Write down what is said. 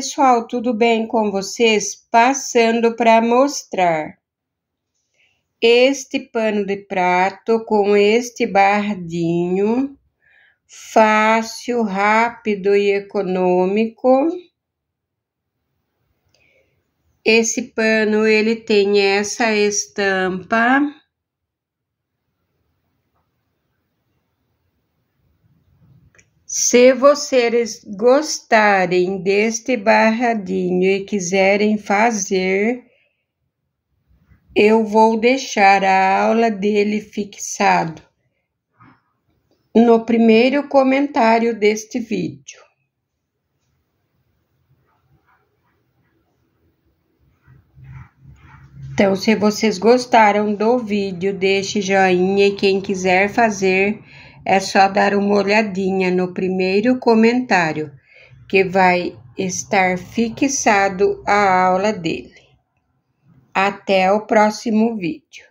pessoal, tudo bem com vocês? Passando para mostrar este pano de prato com este bardinho, fácil, rápido e econômico. Esse pano ele tem essa estampa Se vocês gostarem deste barradinho e quiserem fazer, eu vou deixar a aula dele fixado no primeiro comentário deste vídeo. Então, se vocês gostaram do vídeo, deixe joinha e quem quiser fazer é só dar uma olhadinha no primeiro comentário, que vai estar fixado a aula dele. Até o próximo vídeo.